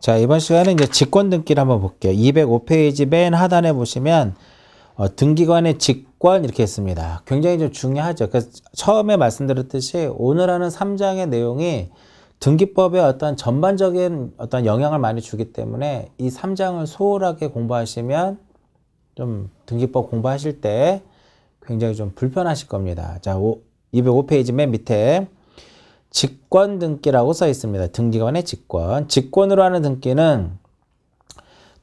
자, 이번 시간에 이제 직권 등기를 한번 볼게요. 205페이지 맨 하단에 보시면 어, 등기관의 직권 이렇게 있습니다 굉장히 좀 중요하죠. 그래서 처음에 말씀드렸듯이 오늘 하는 3장의 내용이 등기법에 어떤 전반적인 어떤 영향을 많이 주기 때문에 이 3장을 소홀하게 공부하시면 좀 등기법 공부하실 때 굉장히 좀 불편하실 겁니다. 자, 205페이지 맨 밑에 직권 등기라고 써 있습니다. 등기관의 직권. 직권으로 하는 등기는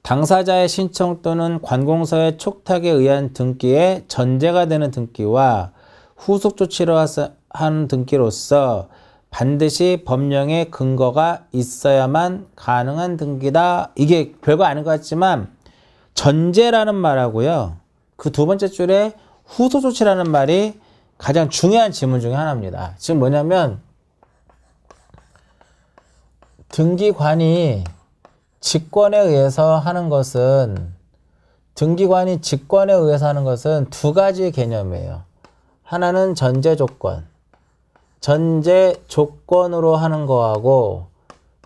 당사자의 신청 또는 관공서의 촉탁에 의한 등기에 전제가 되는 등기와 후속 조치로 하는 등기로서 반드시 법령의 근거가 있어야만 가능한 등기다. 이게 별거 아닌 것 같지만 전제라는 말하고요. 그 두 번째 줄에 후속 조치라는 말이 가장 중요한 질문 중에 하나입니다. 지금 뭐냐면 등기관이 직권에 의해서 하는 것은 등기관이 직권에 의해서 하는 것은 두 가지 개념이에요. 하나는 전제 조건. 전제 조건으로 하는 거하고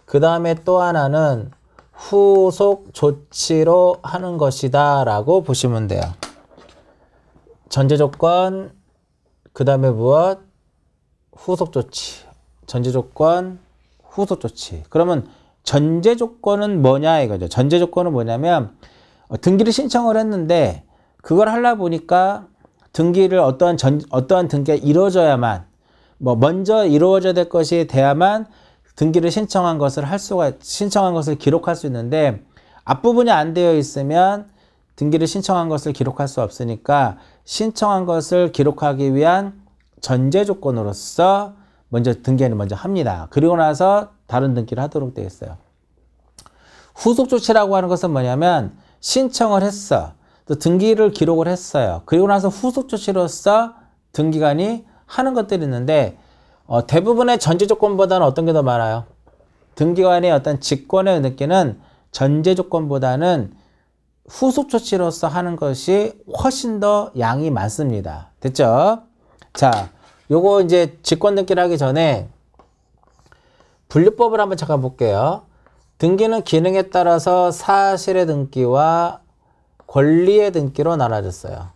그 다음에 또 하나는 후속 조치로 하는 것이다 라고 보시면 돼요. 전제 조건, 그 다음에 무엇? 후속 조치. 전제 조건, 후속 조치. 그러면 전제 조건은 뭐냐 이거죠. 전제 조건은 뭐냐면 어, 등기를 신청을 했는데 그걸 하려 보니까 등기를 어떠한 전 어떠한 등기가 이루어져야만 뭐 먼저 이루어져야 될 것이 돼야만 등기를 신청한 것을 할 수가 신청한 것을 기록할 수 있는데 앞부분이 안 되어 있으면 등기를 신청한 것을 기록할 수 없으니까 신청한 것을 기록하기 위한 전제 조건으로서 먼저 등계는 기 먼저 합니다. 그리고 나서 다른 등기를 하도록 되어 있어요. 후속 조치라고 하는 것은 뭐냐면 신청을 했어. 또 등기를 기록을 했어요. 그리고 나서 후속 조치로서 등기관이 하는 것들이 있는데 어, 대부분의 전제 조건보다는 어떤 게 더 많아요? 등기관의 어떤 직권의 느끼는 전제 조건보다는 후속 조치로서 하는 것이 훨씬 더 양이 많습니다. 됐죠? 자, 요거 이제 직권 등기를 하기 전에 분류법을 한번 잠깐 볼게요. 등기는 기능에 따라서 사실의 등기와 권리의 등기로 나눠졌어요.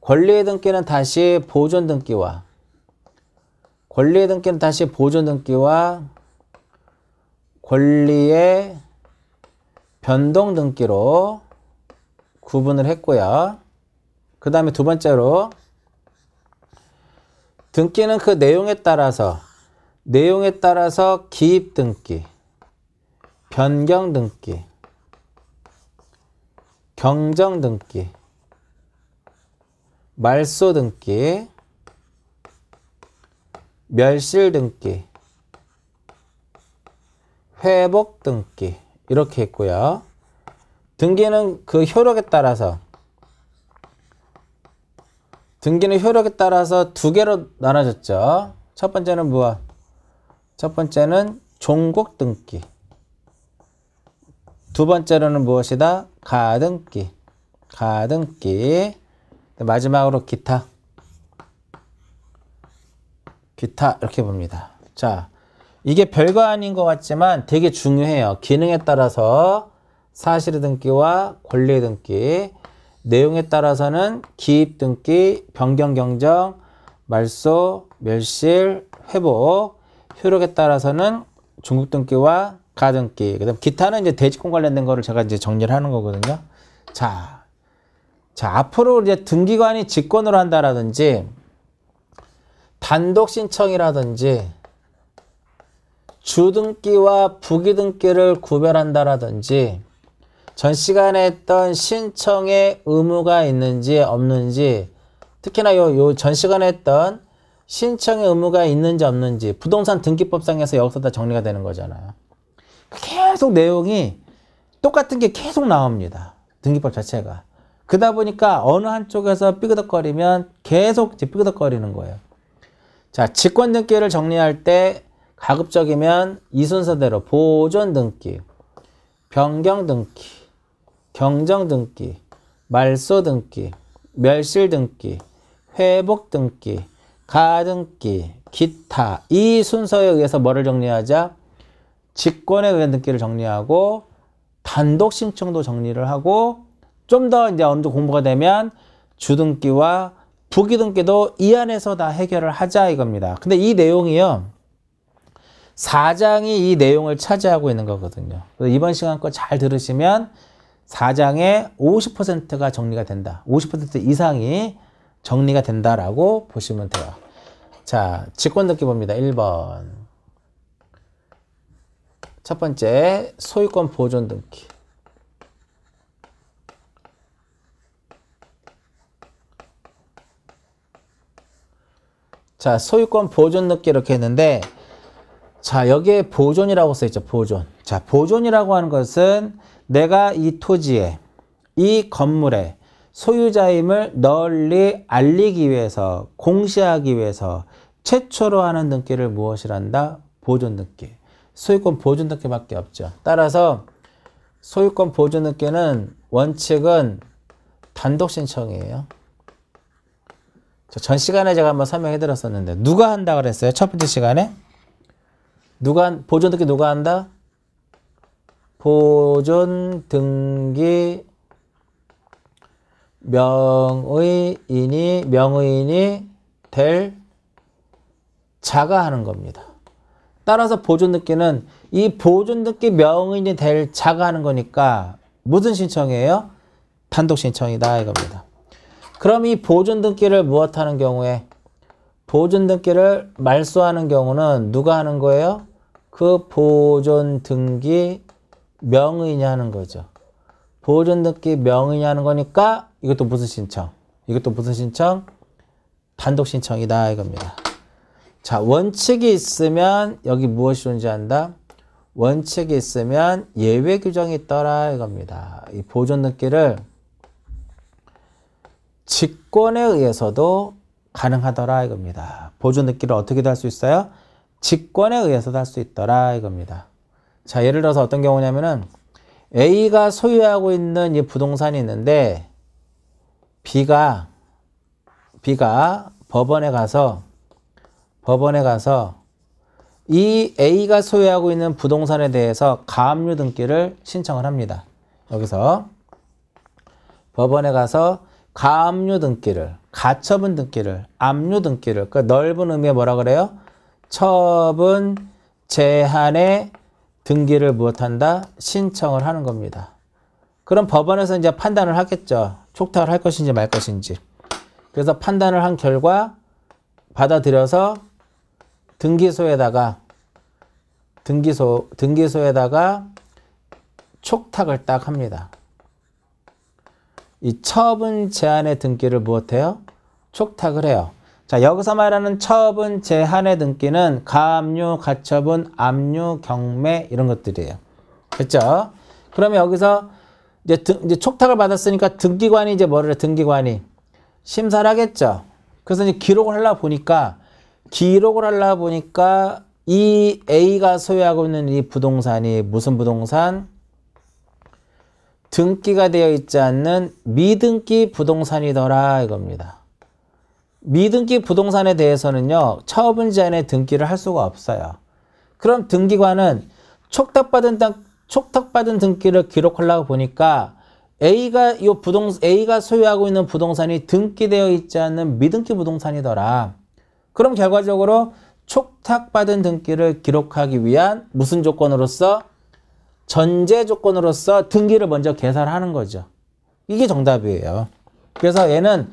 권리의 등기는 다시 보존 등기와 권리의 등기는 다시 보존 등기와 권리의 변동 등기로 구분을 했고요. 그 다음에 두 번째로 등기는 그 내용에 따라서 내용에 따라서 기입 등기, 변경 등기, 경정 등기, 말소 등기, 멸실 등기, 회복 등기 이렇게 있고요. 등기는 그 효력에 따라서 등기는 효력에 따라서 두 개로 나눠졌죠. 첫 번째는 무엇? 첫 번째는 종국 등기. 두 번째로는 무엇이다? 가등기. 가등기. 마지막으로 기타. 기타 이렇게 봅니다. 자, 이게 별거 아닌 것 같지만 되게 중요해요. 기능에 따라서 사실의 등기와 권리의 등기 내용에 따라서는 기입 등기, 변경 경정, 말소, 멸실, 회복, 효력에 따라서는 중국 등기와 가등기. 그다음 기타는 이제 대지권 관련된 거를 제가 이제 정리를 하는 거거든요. 자. 자, 앞으로 이제 등기관이 직권으로 한다라든지 단독 신청이라든지 주등기와 부기등기를 구별한다라든지 전 시간에 했던 신청의 의무가 있는지 없는지 특히나 요, 요 전 시간에 했던 신청의 의무가 있는지 없는지 부동산 등기법상에서 여기서 다 정리가 되는 거잖아요. 계속 내용이 똑같은 게 계속 나옵니다. 등기법 자체가. 그러다 보니까 어느 한쪽에서 삐그덕거리면 계속 삐그덕거리는 거예요. 자, 직권 등기를 정리할 때 가급적이면 이 순서대로 보존 등기, 변경 등기, 경정 등기, 말소 등기, 멸실 등기, 회복 등기, 가등기, 기타 이 순서에 의해서 뭐를 정리하자? 직권에 의한 등기를 정리하고 단독 신청도 정리를 하고 좀 더 이제 어느 정도 공부가 되면 주등기와 부기등기도 이 안에서 다 해결을 하자 이겁니다. 근데 이 내용이요. 사장이 이 내용을 차지하고 있는 거거든요. 그래서 이번 시간 거 잘 들으시면 4장에 50%가 정리가 된다. 50% 이상이 정리가 된다라고 보시면 돼요. 자, 직권 듣기 봅니다. 1번. 첫 번째, 소유권 보존 등기. 자, 소유권 보존 등기 이렇게 했는데, 자, 여기에 보존이라고 써있죠. 보존. 자, 보존이라고 하는 것은 내가 이 토지에 이 건물에 소유자임을 널리 알리기 위해서 공시하기 위해서 최초로 하는 등기를 무엇이란다? 보존 등기. 소유권 보존 등기밖에 없죠. 따라서 소유권 보존 등기는 원칙은 단독 신청이에요. 전 시간에 제가 한번 설명해 드렸었는데 누가 한다 그랬어요? 첫 번째 시간에 누가 보존 등기 누가 한다? 보존 등기 명의인이 명의인이 될 자가 하는 겁니다. 따라서 보존 등기는 이 보존 등기 명의인이 될 자가 하는 거니까 무슨 신청이에요? 단독 신청이다 이겁니다. 그럼 이 보존 등기를 무엇 하는 경우에 보존 등기를 말소하는 경우는 누가 하는 거예요? 그 보존 등기 명의냐는 거죠. 보존 등기 명의냐는 거니까 이것도 무슨 신청? 이것도 무슨 신청? 단독 신청이다 이겁니다. 자, 원칙이 있으면 여기 무엇이 존재한다? 원칙이 있으면 예외 규정이 있더라 이겁니다. 이 보존 등기를 직권에 의해서도 가능하더라 이겁니다. 보존 등기를 어떻게 도할 수 있어요? 직권에 의해서도 할 수 있더라 이겁니다. 자, 예를 들어서 어떤 경우냐면은 A가 소유하고 있는 이 부동산이 있는데 B가 B가 법원에 가서 법원에 가서 이 A가 소유하고 있는 부동산에 대해서 가압류 등기를 신청을 합니다. 여기서 법원에 가서 가압류 등기를, 가처분 등기를, 압류 등기를 그 넓은 의미의 뭐라 그래요? 처분 제한의 등기를 무엇한다? 신청을 하는 겁니다. 그럼 법원에서 이제 판단을 하겠죠. 촉탁을 할 것인지 말 것인지. 그래서 판단을 한 결과 받아들여서 등기소에다가 등기소 등기소에다가 촉탁을 딱 합니다. 이 처분 제한의 등기를 무엇해요? 촉탁을 해요. 자, 여기서 말하는 처분, 제한의 등기는 가압류, 가처분, 압류, 경매 이런 것들이에요. 그렇죠? 그러면 여기서 이제, 등, 이제 촉탁을 받았으니까 등기관이 이제 뭐를 해? 등기관이 심사를 하겠죠. 그래서 이제 기록을 하려 보니까 기록을 하려 보니까 이 A가 소유하고 있는 이 부동산이 무슨 부동산? 등기가 되어 있지 않는 미등기 부동산이더라 이겁니다. 미등기 부동산에 대해서는요, 처분 제한에 등기를 할 수가 없어요. 그럼 등기관은 촉탁받은 촉탁받은 등기를 기록하려고 보니까 A가 요 부동 A가 소유하고 있는 부동산이 등기되어 있지 않는 미등기 부동산이더라. 그럼 결과적으로 촉탁받은 등기를 기록하기 위한 무슨 조건으로서 전제 조건으로서 등기를 먼저 계산하는 거죠. 이게 정답이에요. 그래서 얘는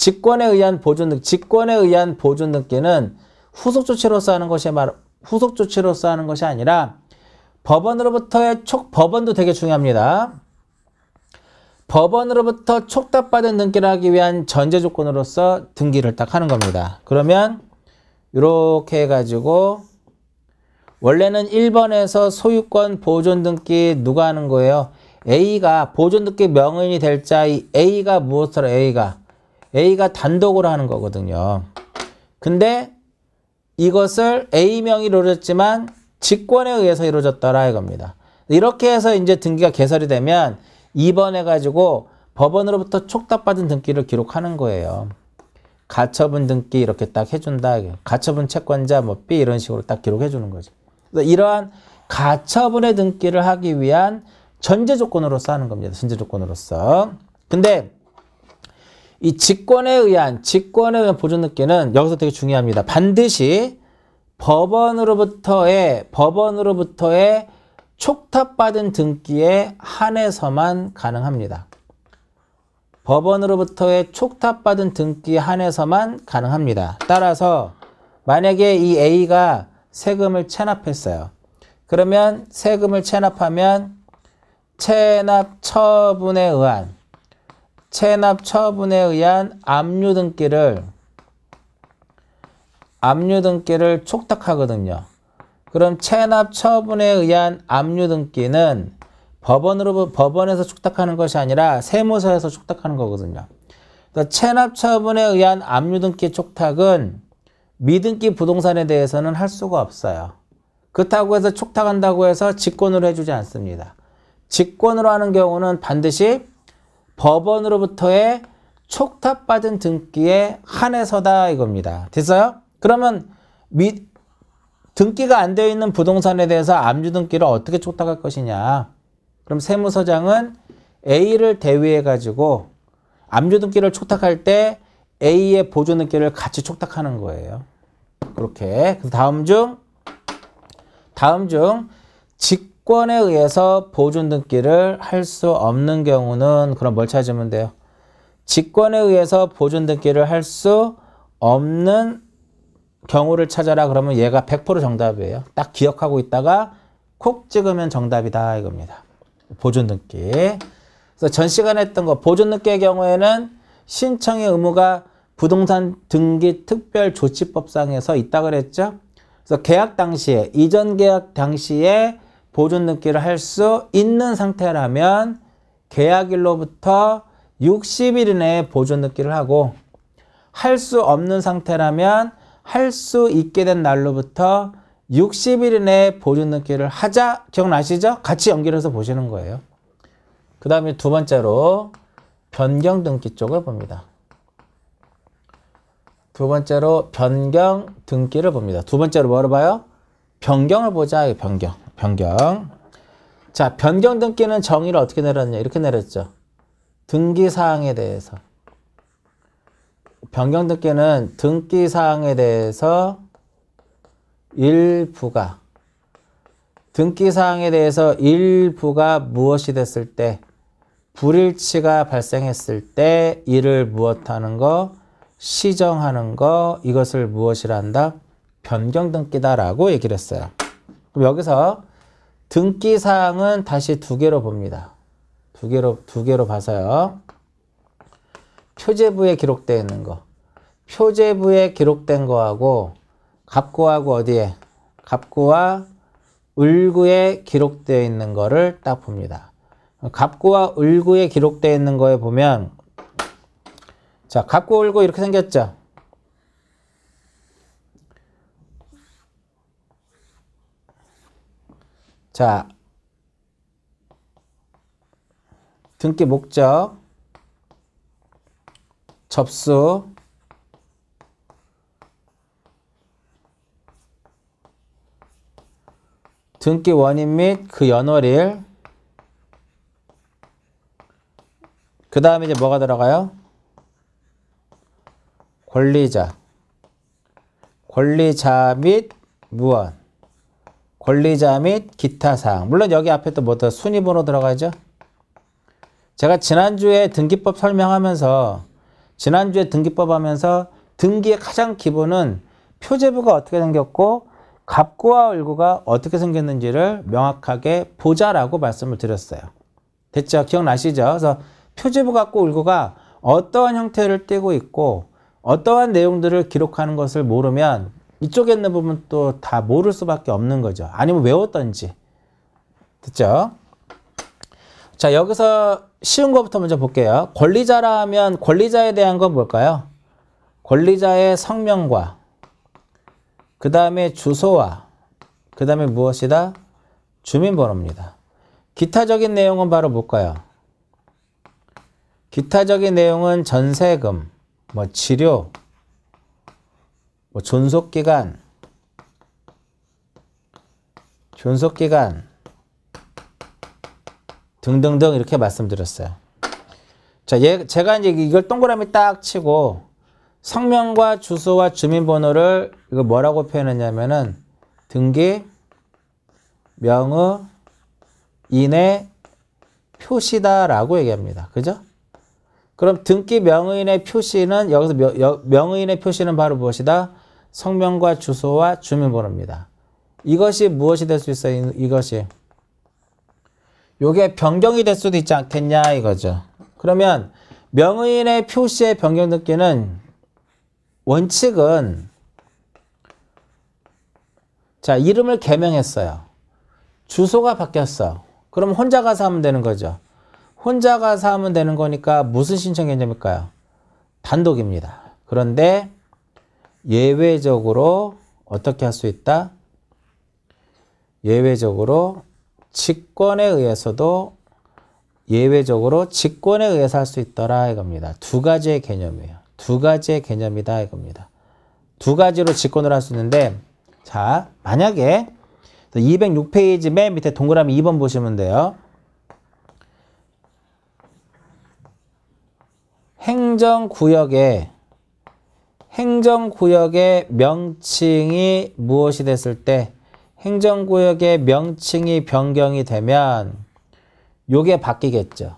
직권에 의한 보존 등 직권에 의한 보존 등기는 후속 조치로서 하는 것이 말 후속 조치로서 하는 것이 아니라 법원으로부터의 촉 법원도 되게 중요합니다. 법원으로부터 촉탁받은 등기를 하기 위한 전제 조건으로서 등기를 딱 하는 겁니다. 그러면 이렇게 해가지고 원래는 1번에서 소유권 보존 등기 누가 하는 거예요? A가 보존 등기 명인이될 자, 이 A가 무엇으로 A가 A가 단독으로 하는 거거든요. 근데 이것을 A명이 이루어졌지만 직권에 의해서 이루어졌더라 이겁니다. 이렇게 해서 이제 등기가 개설이 되면 2번 해가지고 법원으로부터 촉탁받은 등기를 기록하는 거예요. 가처분 등기 이렇게 딱 해준다. 가처분 채권자 뭐 B 이런 식으로 딱 기록해주는 거죠. 그래서 이러한 가처분의 등기를 하기 위한 전제 조건으로서 하는 겁니다. 전제 조건으로서. 근데 이 직권에 의한 직권에 의한 보존느기는 여기서 되게 중요합니다. 반드시 법원으로부터의 법원으로부터의 촉탁받은 등기에 한해서만 가능합니다. 법원으로부터의 촉탁받은 등기 한해서만 가능합니다. 따라서 만약에 이 A가 세금을 체납했어요. 그러면 세금을 체납하면 체납 처분에 의한 체납 처분에 의한 압류 등기를 압류 등기를 촉탁하거든요. 그럼 체납 처분에 의한 압류 등기는 법원으로 법원에서 촉탁하는 것이 아니라 세무서에서 촉탁하는 거거든요. 그러니까 체납 처분에 의한 압류 등기 촉탁은 미등기 부동산에 대해서는 할 수가 없어요. 그렇다고 해서 촉탁한다고 해서 직권으로 해주지 않습니다. 직권으로 하는 경우는 반드시 법원으로부터의 촉탁받은 등기에 한해서다 이겁니다. 됐어요? 그러면 미, 등기가 안 되어 있는 부동산에 대해서 암주 등기를 어떻게 촉탁할 것이냐. 그럼 세무서장은 A를 대위해 가지고 암주 등기를 촉탁할 때 A의 보조 등기를 같이 촉탁하는 거예요. 그렇게. 다음 중 다음 중 직, 채권에 의해서 보존 등기를 할 수 없는 경우는 그럼 뭘 찾으면 돼요? 직권에 의해서 보존 등기를 할 수 없는 경우를 찾아라 그러면 얘가 100% 정답이에요. 딱 기억하고 있다가 콕 찍으면 정답이다 이겁니다. 보존 등기. 그래서 전 시간에 했던 거 보존 등기의 경우에는 신청의 의무가 부동산 등기 특별 조치법상에서 있다 그랬죠. 그래서 계약 당시에 이전 계약 당시에 보존 등기를 할 수 있는 상태라면 계약일로부터 60일 이내에 보존 등기를 하고 할 수 없는 상태라면 할 수 있게 된 날로부터 60일 이내에 보존 등기를 하자 기억나시죠? 같이 연결해서 보시는 거예요. 그 다음에 두 번째로 변경 등기 쪽을 봅니다. 두 번째로 변경 등기를 봅니다. 두 번째로 뭐를 봐요? 변경을 보자. 변경. 변경. 자, 변경 등기는 정의를 어떻게 내렸냐? 이렇게 내렸죠. 등기 사항에 대해서. 변경 등기는 등기 사항에 대해서 일부가 등기 사항에 대해서 일부가 무엇이 됐을 때 불일치가 발생했을 때 이를 무엇하는 거 시정하는 거 이것을 무엇이라 한다? 변경 등기다라고 얘기를 했어요. 그럼 여기서 등기 사항은 다시 두 개로 봅니다. 두 개로 두 개로 봐서요. 표제부에 기록되어 있는 거. 표제부에 기록된 거하고 갑구하고 어디에? 갑구와 을구에 기록되어 있는 거를 딱 봅니다. 갑구와 을구에 기록되어 있는 거에 보면 자, 갑구 을구 이렇게 생겼죠. 자, 등기 목적, 접수, 등기 원인 및 그 연월일, 그 다음에 이제 뭐가 들어가요? 권리자, 권리자 및 무언. 권리자 및 기타 사항. 물론 여기 앞에 또 뭐 더 순위번호 들어가죠? 제가 지난주에 등기법 설명하면서 지난주에 등기법 하면서 등기의 가장 기본은 표제부가 어떻게 생겼고 갑구와 을구가 어떻게 생겼는지를 명확하게 보자라고 말씀을 드렸어요. 됐죠? 기억나시죠? 그래서 표제부 갑고 을구가 어떠한 형태를 띠고 있고 어떠한 내용들을 기록하는 것을 모르면 이쪽에 있는 부분 또 다 모를 수밖에 없는 거죠. 아니면 외웠던지. 됐죠? 자, 여기서 쉬운 것부터 먼저 볼게요. 권리자라 하면 권리자에 대한 건 뭘까요? 권리자의 성명과 그 다음에 주소와 그 다음에 무엇이다? 주민번호입니다. 기타적인 내용은 바로 뭘까요? 기타적인 내용은 전세금, 뭐 치료, 뭐 존속기간, 존속기간 등등등 이렇게 말씀드렸어요. 자, 얘, 예, 제가 이제 이걸 동그라미 딱 치고 성명과 주소와 주민번호를 이거 뭐라고 표현했냐면은 등기, 명의, 인의 표시다라고 얘기합니다. 그죠? 그럼 등기 명의인의 표시는 여기서 명, 명의인의 표시는 바로 무엇이다? 성명과 주소와 주민번호입니다. 이것이 무엇이 될 수 있어요? 이것이. 요게 변경이 될 수도 있지 않겠냐 이거죠. 그러면 명의인의 표시의 변경 듣기는 원칙은 자 이름을 개명했어요. 주소가 바뀌었어. 그럼 혼자 가서 하면 되는 거죠. 혼자 가서 하면 되는 거니까 무슨 신청 개념일까요? 단독입니다. 그런데 예외적으로 어떻게 할 수 있다? 예외적으로 직권에 의해서도 예외적으로 직권에 의해서 할 수 있더라 이겁니다. 두 가지의 개념이에요. 두 가지의 개념이다 이겁니다. 두 가지로 직권을 할 수 있는데 자 만약에 206페이지 맨 밑에 동그라미 2번 보시면 돼요. 행정구역에 행정구역의 명칭이 무엇이 됐을 때 행정구역의 명칭이 변경이 되면 요게 바뀌겠죠.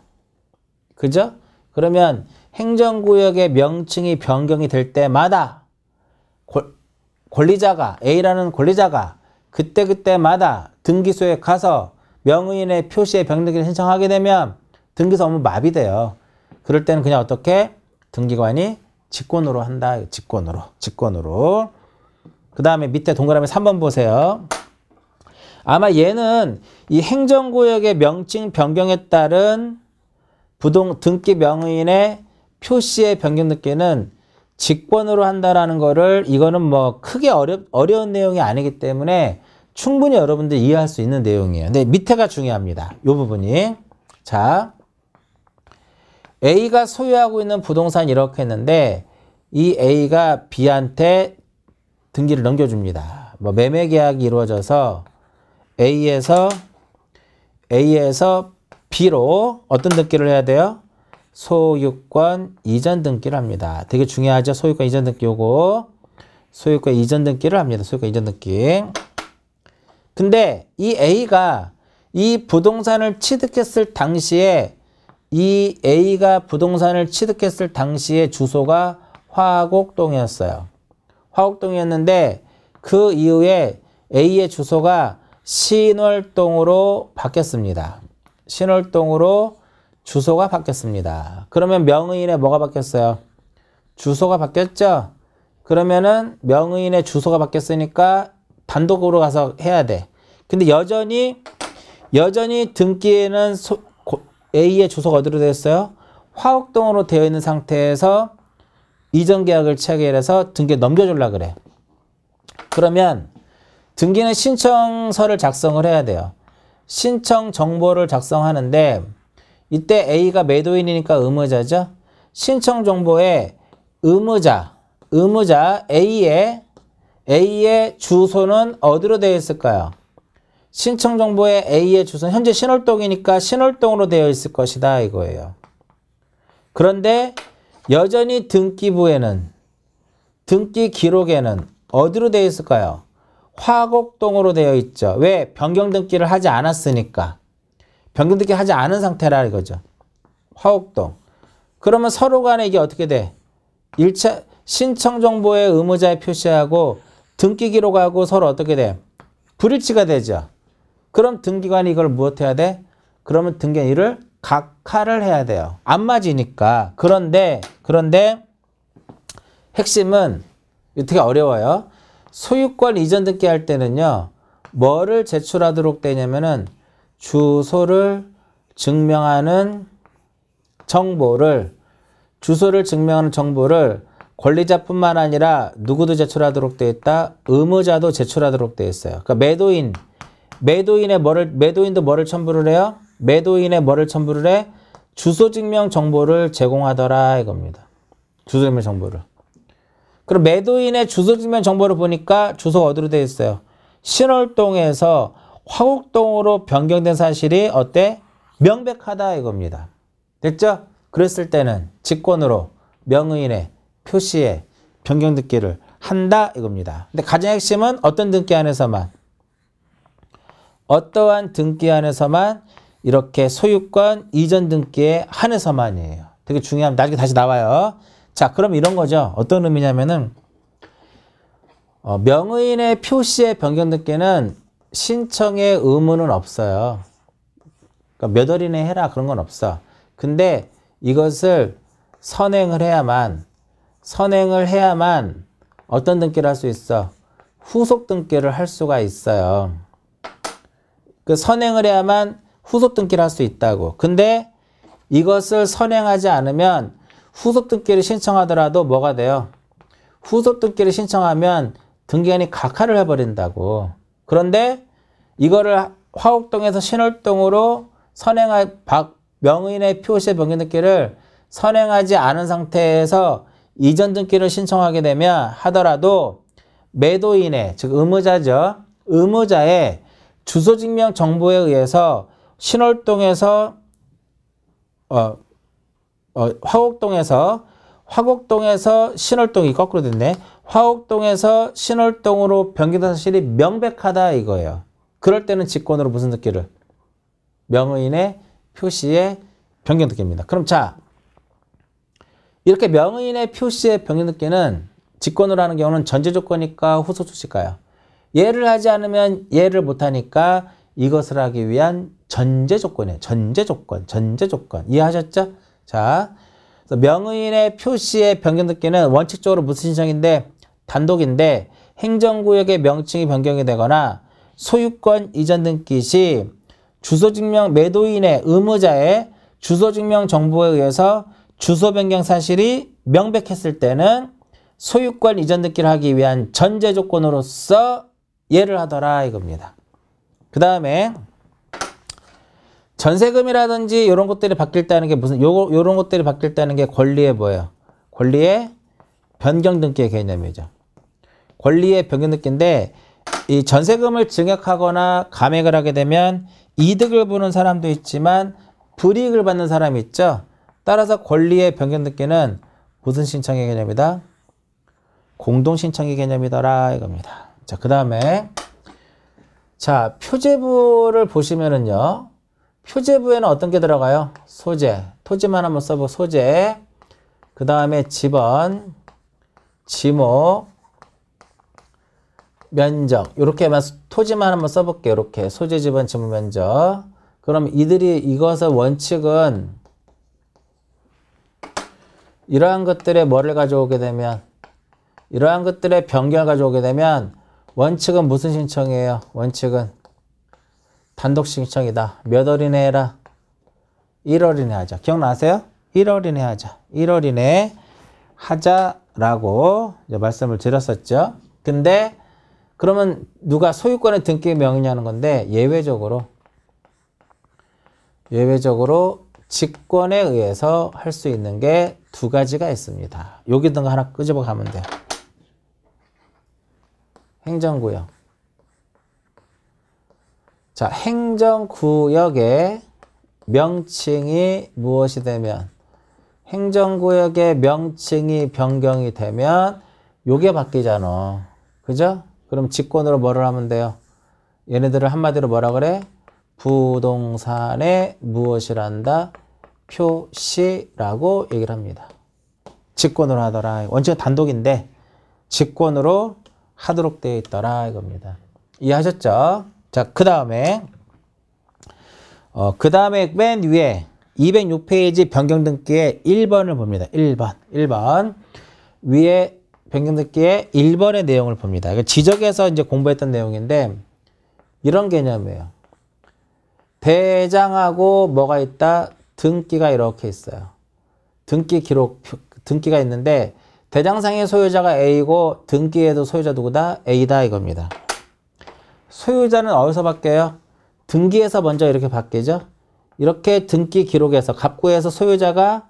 그죠? 그러면 행정구역의 명칭이 변경이 될 때마다 권리자가 A라는 권리자가 그때그때마다 등기소에 가서 명의인의 표시에 변경을 신청하게 되면 등기소 업무 마비돼요. 그럴 때는 그냥 어떻게 등기관이 직권으로 한다. 직권으로. 직권으로. 그 다음에 밑에 동그라미 3번 보세요. 아마 얘는 이 행정구역의 명칭 변경에 따른 부동 등기 명의인의 표시의 변경 등기는 직권으로 한다라는 거를 이거는 뭐 크게 어려, 어려운 내용이 아니기 때문에 충분히 여러분들 이해할 수 있는 내용이에요. 근데 밑에가 중요합니다. 이 부분이. 자, A가 소유하고 있는 부동산 이렇게 했는데 이 A가 B한테 등기를 넘겨줍니다. 뭐 매매 계약이 이루어져서 A에서 A에서 B로 어떤 등기를 해야 돼요? 소유권 이전 등기를 합니다. 되게 중요하죠. 소유권 이전 등기 요거 소유권 이전 등기를 합니다. 소유권 이전 등기. 근데 이 A가 이 부동산을 취득했을 당시에 이 A가 부동산을 취득했을 당시의 주소가 화곡동이었어요. 화곡동이었는데 그 이후에 A의 주소가 신월동으로 바뀌었습니다. 신월동으로 주소가 바뀌었습니다. 그러면 명의인의 뭐가 바뀌었어요? 주소가 바뀌었죠? 그러면은 명의인의 주소가 바뀌었으니까 단독으로 가서 해야 돼. 근데 여전히 여전히 등기에는 소, A의 주소가 어디로 되어 있어요? 화곡동으로 되어 있는 상태에서 이전 계약을 체결해서 등기 넘겨줄라 그래. 그러면 등기는 신청서를 작성을 해야 돼요. 신청 정보를 작성하는데 이때 A가 매도인이니까 의무자죠. 신청 정보에 의무자, 의무자 A의 A의 주소는 어디로 되어 있을까요? 신청 정보에 A의 주소는 현재 신월동이니까 신월동으로 되어 있을 것이다 이거예요. 그런데 여전히 등기부에는 등기 기록에는 어디로 되어 있을까요? 화곡동으로 되어 있죠. 왜? 변경 등기를 하지 않았으니까. 변경 등기 하지 않은 상태라 이거죠. 화곡동. 그러면 서로 간에 이게 어떻게 돼? 1차 신청 정보에 의무자에 표시하고 등기 기록하고 서로 어떻게 돼? 불일치가 되죠. 그럼 등기관이 이걸 무엇해야 돼? 그러면 등기관이를 각하를 해야 돼요. 안 맞으니까. 그런데 그런데 핵심은 어떻게 어려워요. 소유권 이전 등기 할 때는요. 뭐를 제출하도록 되냐면은 주소를 증명하는 정보를 주소를 증명하는 정보를 권리자뿐만 아니라 누구도 제출하도록 되어 있다. 의무자도 제출하도록 되어 있어요. 그러니까 매도인 매도인의 뭐를 매도인도 뭐를 첨부를 해요? 매도인의 뭐를 첨부를 해? 주소증명 정보를 제공하더라 이겁니다. 주소증명 정보를. 그럼 매도인의 주소증명 정보를 보니까 주소가 어디로 되어 있어요? 신월동에서 화곡동으로 변경된 사실이 어때? 명백하다 이겁니다. 됐죠? 그랬을 때는 직권으로 명의인의 표시에 변경 등기를 한다 이겁니다. 근데 가장 핵심은 어떤 등기 안에서만 어떠한 등기 안에서만 이렇게 소유권 이전 등기에 한해서만이에요. 되게 중요합니다. 나중에 다시 나와요. 자, 그럼 이런 거죠. 어떤 의미냐면은 어, 명의인의 표시의 변경 등기는 신청의 의무는 없어요. 그러니까 몇월이네 해라 그런 건 없어. 근데 이것을 선행을 해야만 선행을 해야만 어떤 등기를 할 수 있어? 후속 등기를 할 수가 있어요. 그 선행을 해야만 후속 등기를 할 수 있다고. 근데 이것을 선행하지 않으면 후속 등기를 신청하더라도 뭐가 돼요? 후속 등기를 신청하면 등기관이 각하를 해버린다고. 그런데 이거를 화곡동에서 신월동으로 선행할 박 명인의 표시의 변경 등기를 선행하지 않은 상태에서 이전 등기를 신청하게 되면 하더라도 매도인의 즉 의무자죠. 의무자의 주소증명 정보에 의해서 신월동에서 어, 어, 화곡동에서 화곡동에서 신월동이 거꾸로 됐네. 화곡동에서 신월동으로 변경된 사실이 명백하다 이거예요. 그럴 때는 직권으로 무슨 듣기를? 명의인의 표시에 변경 듣기입니다. 그럼 자, 이렇게 명의인의 표시에 변경 듣기는 직권으로 하는 경우는 전제 조건일까 후소 조치일까요? 예를 하지 않으면 예를 못하니까 이것을 하기 위한 전제 조건이에요. 전제 조건, 전제 조건. 이해하셨죠? 자, 명의인의 표시의 변경 등기는 원칙적으로 무슨 신청인데 단독인데 행정구역의 명칭이 변경이 되거나 소유권 이전 등기 시 주소증명 매도인의 의무자의 주소증명 정보에 의해서 주소 변경 사실이 명백했을 때는 소유권 이전 등기를 하기 위한 전제 조건으로서 예를 하더라 이겁니다. 그 다음에 전세금이라든지 이런 것들이 바뀔다는 게 무슨 요런 것들이 바뀔다는 게 권리의 뭐예요? 권리의 변경 등기의 개념이죠. 권리의 변경 등기인데 이 전세금을 증액하거나 감액을 하게 되면 이득을 보는 사람도 있지만 불이익을 받는 사람이 있죠. 따라서 권리의 변경 등기는 무슨 신청의 개념이다? 공동 신청의 개념이더라 이겁니다. 자, 그 다음에, 자, 표제부를 보시면은요, 표제부에는 어떤 게 들어가요? 소재. 토지만 한번 써보고, 소재. 그 다음에 집번 지목, 면적. 요렇게만, 토지만 한번 써볼게요. 이렇게 소재, 집번 지목, 면적. 그럼 이들이 이것의 원칙은 이러한 것들의 뭐를 가져오게 되면 이러한 것들의 변경을 가져오게 되면 원칙은 무슨 신청이에요? 원칙은 단독 신청이다. 몇월 이내 해라? 1월 이내 하자. 기억나세요? 1월 이내 하자. 1월 이내 하자라고 말씀을 드렸었죠. 근데 그러면 누가 소유권의 등기 명의냐는 건데 예외적으로 예외적으로 직권에 의해서 할 수 있는 게 두 가지가 있습니다. 여기 등거 하나 끄집어 가면 돼요. 행정구역. 자, 행정구역의 명칭이 무엇이 되면 행정구역의 명칭이 변경이 되면 요게 바뀌잖아. 그죠? 그럼 직권으로 뭐를 하면 돼요? 얘네들을 한마디로 뭐라 그래? 부동산의 무엇이란다? 표시라고 얘기를 합니다. 직권으로 하더라. 원칙은 단독인데 직권으로 하도록 되어 있더라 이겁니다. 이해하셨죠? 자, 그 다음에 어, 그 다음에 맨 위에 206페이지 변경 등기의 1번을 봅니다. 1번, 1번 위에 변경 등기의 1번의 내용을 봅니다. 지적에서 이제 공부했던 내용인데 이런 개념이에요. 대장하고 뭐가 있다? 등기가 이렇게 있어요. 등기 기록, 등기가 있는데 대장상의 소유자가 A고 등기에도 소유자 누구다? A다 이겁니다. 소유자는 어디서 바뀌어요? 등기에서 먼저 이렇게 바뀌죠. 이렇게 등기 기록에서 갑구에서 소유자가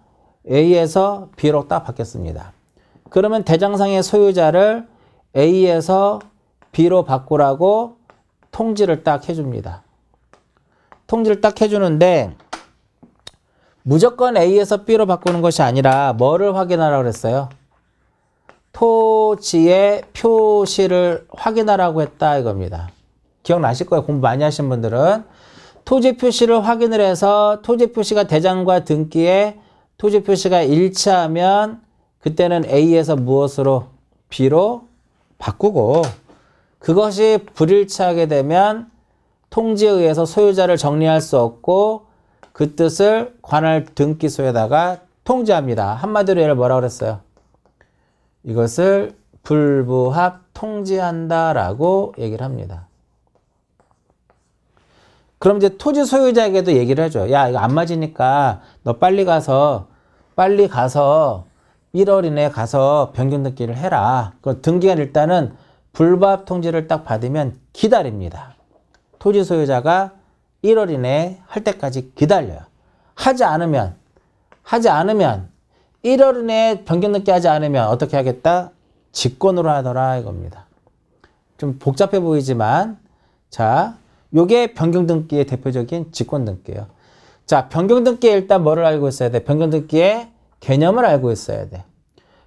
A에서 B로 딱 바뀌었습니다. 그러면 대장상의 소유자를 A에서 B로 바꾸라고 통지를 딱 해줍니다. 통지를 딱 해주는데 무조건 A에서 B로 바꾸는 것이 아니라 뭐를 확인하라고 그랬어요? 토지의 표시를 확인하라고 했다 이겁니다. 기억나실 거예요. 공부 많이 하신 분들은. 토지 표시를 확인을 해서 토지 표시가 대장과 등기에 토지 표시가 일치하면 그때는 A에서 무엇으로 B로 바꾸고 그것이 불일치하게 되면 통지에 의해서 소유자를 정리할 수 없고 그 뜻을 관할 등기소에다가 통지합니다. 한마디로 얘를 뭐라 그랬어요? 이것을 불부합 통지한다라고 얘기를 합니다. 그럼 이제 토지 소유자에게도 얘기를 해줘요. 야, 이거 안 맞으니까 너 빨리 가서, 빨리 가서 1월 이내에 가서 변경 등기를 해라. 그 등기가 일단은 불법 통지를 딱 받으면 기다립니다. 토지 소유자가 1월 이내에 할 때까지 기다려요. 하지 않으면, 하지 않으면 1월 내에 변경 늦게 하지 않으면 어떻게 하겠다? 직권으로 하더라 이겁니다. 좀 복잡해 보이지만 자, 요게 변경 등기의 대표적인 직권 등기예요. 자, 변경 등기에 일단 뭐를 알고 있어야 돼? 변경 등기의 개념을 알고 있어야 돼.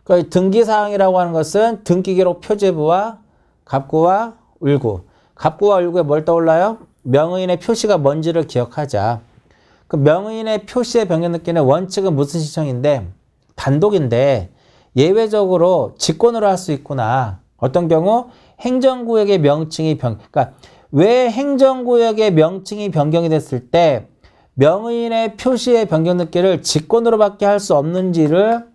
그 등기 사항이라고 하는 것은 등기 기록 표제부와 갑구와 을구. 갑구와 을구에 뭘 떠올라요? 명의인의 표시가 뭔지를 기억하자. 그 명의인의 표시의 변경 등기는 원칙은 무슨 시청인데 단독인데 예외적으로 직권으로 할 수 있구나. 어떤 경우 행정구역의 명칭이 변, 그러니까 왜 행정구역의 명칭이 변경이 됐을 때 명의인의 표시의 변경 늦기를 직권으로밖에 할 수 없는지를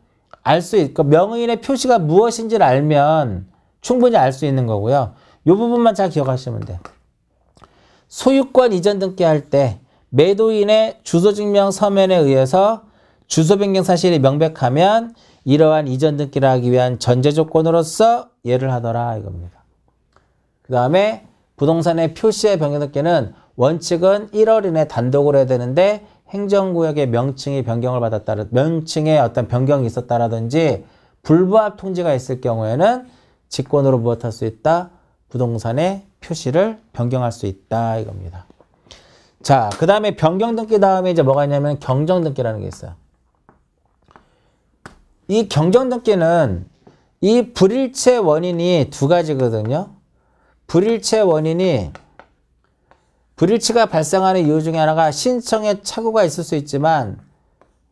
알 수 있고 그 명의인의 표시가 무엇인지를 알면 충분히 알 수 있는 거고요. 이 부분만 잘 기억하시면 돼. 소유권 이전 등기 할때 매도인의 주소증명 서면에 의해서 주소 변경 사실이 명백하면 이러한 이전 등기를 하기 위한 전제 조건으로서 예를 하더라 이겁니다. 그 다음에 부동산의 표시의 변경 등기는 원칙은 1월 이내 단독으로 해야 되는데 행정구역의 명칭이 변경을 받았다, 명칭에 어떤 변경이 있었다라든지 불부합 통지가 있을 경우에는 직권으로 부엇할수 있다? 부동산의 표시를 변경할 수 있다 이겁니다. 자, 그 다음에 변경등기 다음에 이제 뭐가 있냐면 경정등기라는 게 있어요. 이 경정등기는 이 불일체 원인이 두 가지거든요. 불일체 원인이 불일치가 발생하는 이유 중에 하나가 신청에 착오가 있을 수 있지만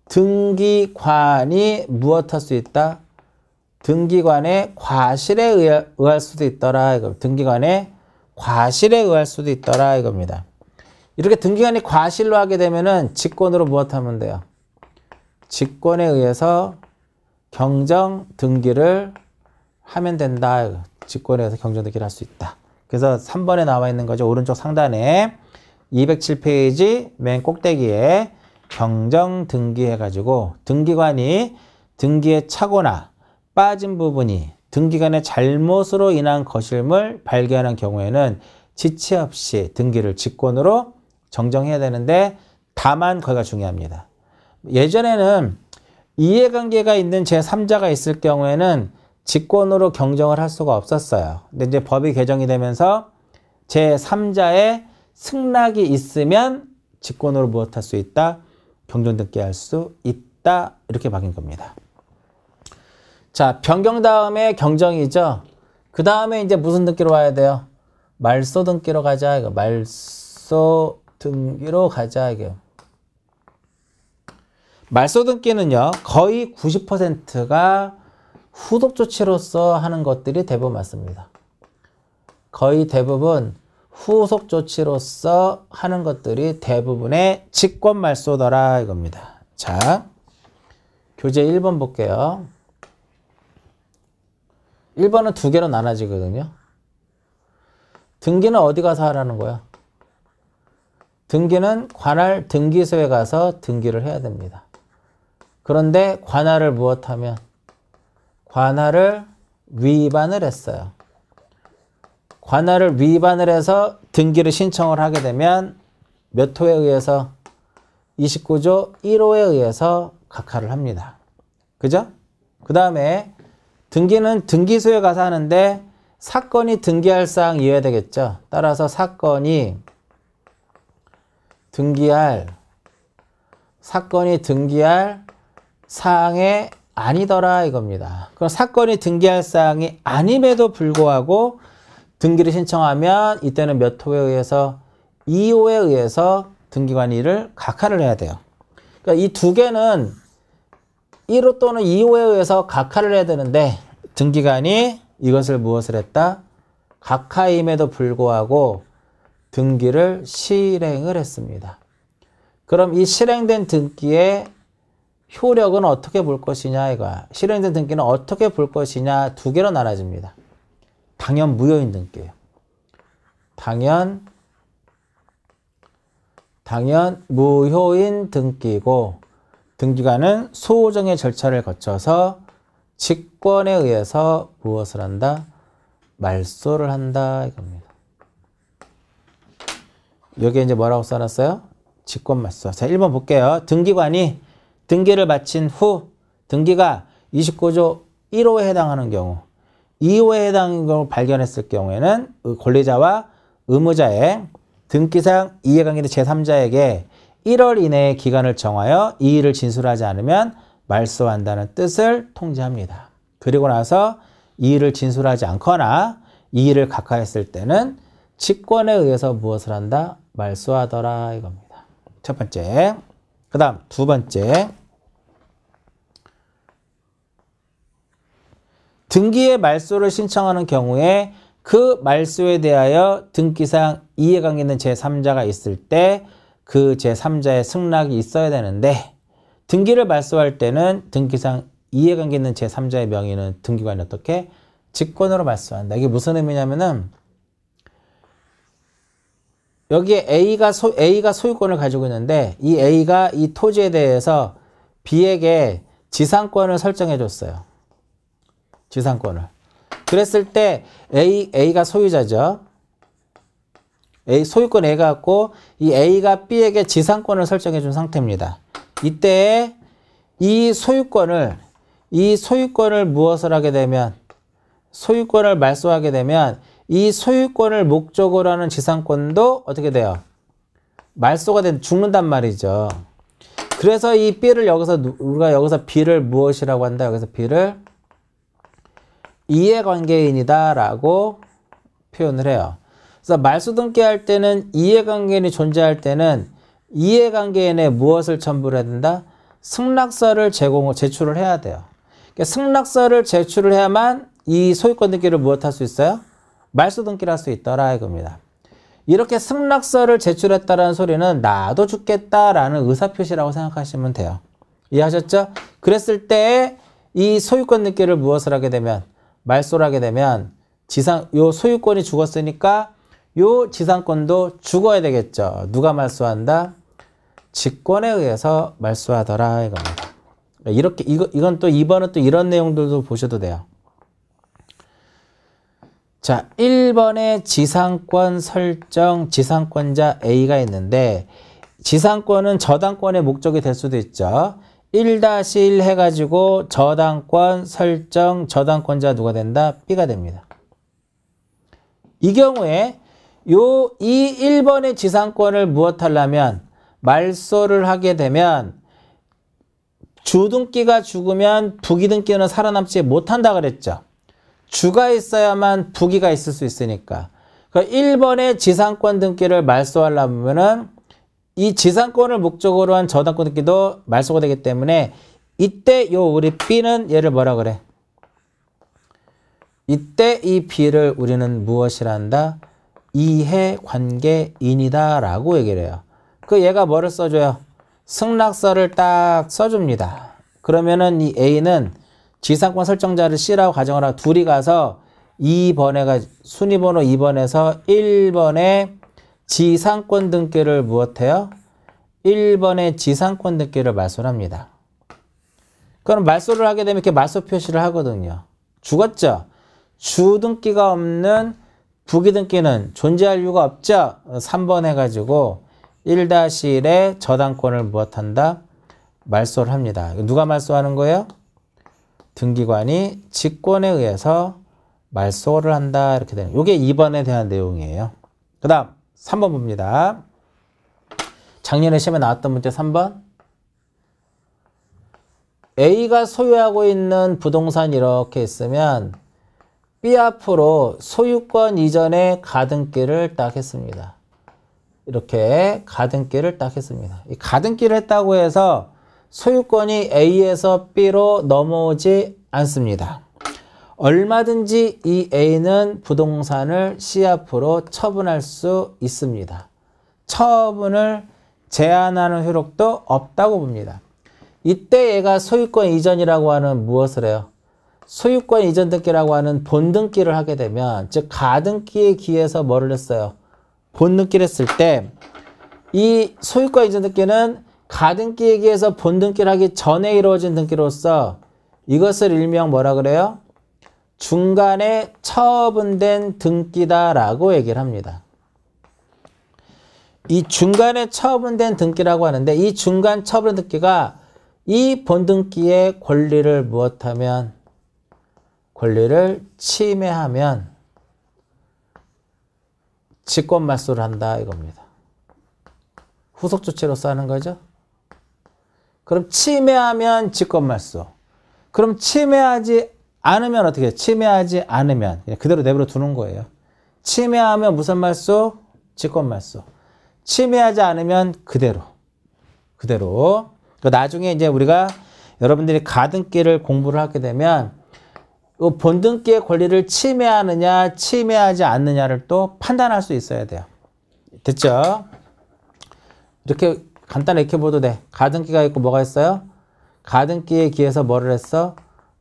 등기관이 무엇할 수 있다? 등기관의 과실에 의할 수도 있더라. 이거 등기관의 과실에 의할 수도 있더라 이겁니다. 이렇게 등기관이 과실로 하게 되면은 직권으로 무엇하면 돼요? 직권에 의해서 경정 등기를 하면 된다. 직권에서 경정 등기를 할 수 있다. 그래서 3번에 나와 있는 거죠. 오른쪽 상단에 207페이지 맨 꼭대기에 경정 등기 해가지고 등기관이 등기에 차고나 빠진 부분이 등기관의 잘못으로 인한 거실물 발견한 경우에는 지체 없이 등기를 직권으로 정정해야 되는데 다만 거기가 중요합니다. 예전에는 이해관계가 있는 제3자가 있을 경우에는 직권으로 경정을 할 수가 없었어요. 근데 이제 법이 개정이 되면서 제3자의 승낙이 있으면 직권으로 무엇할 수 있다? 경전 듣게 할수 있다. 이렇게 바뀐 겁니다. 자, 변경 다음에 경정이죠. 그 다음에 이제 무슨 등기로 와야 돼요? 말소 등기로 가자. 이거 말소 등기로 가자. 이거. 말소등기는요 거의 90%가 후속 조치로서 하는 것들이 대부분 맞습니다. 거의 대부분 후속 조치로서 하는 것들이 대부분의 직권 말소더라 이겁니다. 자, 교재 1번 볼게요. 1번은 두 개로 나눠지거든요. 등기는 어디 가서 하라는 거야? 등기는 관할 등기소에 가서 등기를 해야 됩니다. 그런데 관할을 무엇하면? 관할을 위반을 했어요. 관할을 위반을 해서 등기를 신청을 하게 되면 몇 호에 의해서 29조 1호에 의해서 각하를 합니다. 그죠? 그 다음에 등기는 등기소에 가서 하는데 사건이 등기할 사항 이어야 되겠죠. 따라서 사건이 등기할 사건이 등기할 사항에 아니더라 이겁니다. 그럼 사건이 등기할 사항이 아님에도 불구하고 등기를 신청하면 이때는 몇 호에 의해서 2호에 의해서 등기관리를 각하를 해야 돼요. 그러니까 이 두 개는 1호 또는 2호에 의해서 각하를 해야 되는데 등기관이 이것을 무엇을 했다? 각하임에도 불구하고 등기를 실행을 했습니다. 그럼 이 실행된 등기에 효력은 어떻게 볼 것이냐 이거야. 실현된 등기는 어떻게 볼 것이냐 두 개로 나눠집니다. 당연 무효인 등기예요. 당연 당연 무효인 등기고 등기관은 소정의 절차를 거쳐서 직권에 의해서 무엇을 한다? 말소를 한다 이겁니다. 여기에 이제 뭐라고 써놨어요? 직권 말소. 자, 1번 볼게요. 등기관이 등기를 마친 후 등기가 29조 1호에 해당하는 경우 2호에 해당하는 경우 발견했을 경우에는 그 권리자와 의무자의 등기상 이해관계자 제3자에게 1월 이내의 기간을 정하여 이의를 진술하지 않으면 말소한다는 뜻을 통지합니다. 그리고 나서 이의를 진술하지 않거나 이의를 각하했을 때는 직권에 의해서 무엇을 한다? 말소하더라 이겁니다. 첫 번째. 그 다음 두 번째 등기의 말소를 신청하는 경우에 그 말소에 대하여 등기상 이해관계 는 제3자가 있을 때 그 제3자의 승낙이 있어야 되는데 등기를 말소할 때는 등기상 이해관계 있는 제3자의 명의는 등기관이 어떻게? 직권으로 말소한다. 이게 무슨 의미냐면은 여기에 A가 소, A가 소유권을 가지고 있는데 이 A가 이 토지에 대해서 B에게 지상권을 설정해 줬어요. 지상권을. 그랬을 때 A A가 소유자죠. A 소유권 A가 갖고 이 A가 B에게 지상권을 설정해 준 상태입니다. 이때 이 소유권을 이 소유권을 무엇을 하게 되면 소유권을 말소하게 되면 이 소유권을 목적으로 하는 지상권도 어떻게 돼요? 말소가 된 죽는단 말이죠. 그래서 이 B를 여기서 우리가 여기서 B를 무엇이라고 한다? 여기서 B를 이해관계인이다라고 표현을 해요. 그래서 말소등기 할 때는 이해관계인이 존재할 때는 이해관계인에 무엇을 첨부를 해야 된다? 승낙서를 제공 제출을 해야 돼요. 그러니까 승낙서를 제출을 해야만 이 소유권 등기를 무엇할 수 있어요? 말소등기를 할수 있더라 이겁니다. 이렇게 승낙서를 제출했다라는 소리는 나도 죽겠다라는 의사표시라고 생각하시면 돼요. 이해하셨죠? 그랬을 때 이 소유권 등기를 무엇을 하게 되면 말소를 하게 되면 지상 요 소유권이 죽었으니까 요 지상권도 죽어야 되겠죠. 누가 말소한다? 직권에 의해서 말소하더라 이겁니다. 이렇게 이거 이건 또 이번은 또 이런 내용들도 보셔도 돼요. 자, 1번에 지상권 설정 지상권자 A가 있는데 지상권은 저당권의 목적이 될 수도 있죠. 1-1 해가지고 저당권 설정 저당권자 누가 된다? B가 됩니다. 이 경우에 요이 1번의 지상권을 무엇하려면 말소를 하게 되면 주등기가 죽으면 부기등기는 살아남지 못한다 그랬죠. 주가 있어야만 부기가 있을 수 있으니까. 그러니까 1번의 지상권 등기를 말소하려면은 이 지상권을 목적으로 한 저당권 등기도 말소가 되기 때문에 이때 요 우리 B는 얘를 뭐라 그래? 이때 이 B를 우리는 무엇이라 한다? 이해관계인이다 라고 얘기를 해요. 그 얘가 뭐를 써줘요? 승낙서를 딱 써줍니다. 그러면은 이 A는 지상권 설정자를 C라고 가정을 하고 둘이 가서 2번에가 순위번호 2번에서 1번에 지상권 등기를 무엇해요? 1번에 지상권 등기를 말소합니다. 그럼 말소를 하게 되면 이렇게 말소 표시를 하거든요. 죽었죠? 주등기가 없는 부기등기는 존재할 이유가 없죠? 3번 해가지고 1-1의 저당권을 무엇한다? 말소를 합니다. 누가 말소하는 거예요? 등기관이 직권에 의해서 말소를 한다 이렇게 되는 요게 2번에 대한 내용이에요. 그 다음 3번 봅니다. 작년에 시험에 나왔던 문제 3번 A가 소유하고 있는 부동산 이렇게 있으면 B 앞으로 소유권 이전의 가등기를 딱 했습니다. 이렇게 가등기를 딱 했습니다. 이 가등기를 했다고 해서 소유권이 A에서 B로 넘어오지 않습니다. 얼마든지 이 A는 부동산을 C 앞으로 처분할 수 있습니다. 처분을 제한하는 효력도 없다고 봅니다. 이때 얘가 소유권 이전이라고 하는 무엇을 해요? 소유권 이전 등기라고 하는 본등기를 하게 되면 즉 가등기에 기해서 뭐를 했어요? 본등기를 했을 때 이 소유권 이전 등기는 가등기얘기해서 본등기를 하기 전에 이루어진 등기로서 이것을 일명 뭐라 그래요? 중간에 처분된 등기다라고 얘기를 합니다. 이 중간에 처분된 등기라고 하는데 이 중간 처분 등기가 이 본등기의 권리를 무엇하면 권리를 침해하면 직권말소를 한다 이겁니다. 후속 조치로서 는 거죠. 그럼 침해하면 직권말소. 그럼 침해하지 않으면 어떻게 해요? 침해하지 않으면 그냥 그대로 내버려 두는 거예요. 침해하면 무슨 말소? 직권말소. 침해하지 않으면 그대로. 그대로. 그러니까 나중에 이제 우리가 여러분들이 가등기를 공부를 하게 되면 본등기의 권리를 침해하느냐 침해하지 않느냐를 또 판단할 수 있어야 돼요. 됐죠? 이렇게 간단히 익혀봐도 돼. 가등기가 있고 뭐가 있어요? 가등기에 기해서 뭐를 했어?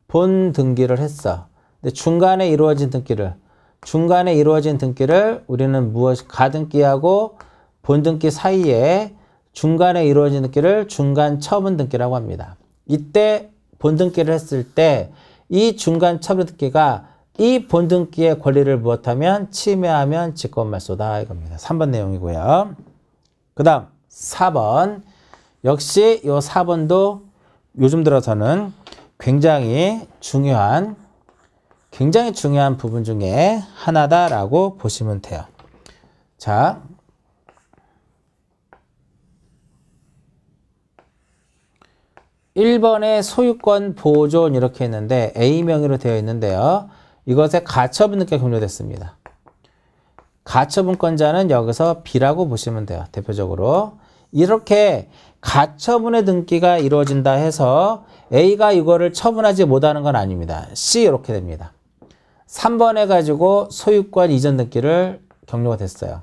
본 등기를 했어. 근데 중간에 이루어진 등기를 중간에 이루어진 등기를 우리는 무엇 가등기하고 본등기 사이에 중간에 이루어진 등기를 중간 처분 등기라고 합니다. 이때 본등기를 했을 때 이 중간 처분 등기가 이 본등기의 권리를 무엇하면 침해하면 직권말소다 이겁니다. 3번 내용이고요. 그 다음 4번. 역시 요 4번도 요즘 들어서는 굉장히 중요한 굉장히 중요한 부분 중에 하나다라고 보시면 돼요. 자. 일번에 소유권 보존 이렇게 했는데 A 명의로 되어 있는데요. 이것에 가처분 늦게 종료됐습니다. 가처분권자는 여기서 B라고 보시면 돼요. 대표적으로 이렇게 가처분의 등기가 이루어진다 해서 A가 이거를 처분하지 못하는 건 아닙니다. C 이렇게 됩니다. 3번 해가지고 소유권 이전 등기를 경로가 됐어요.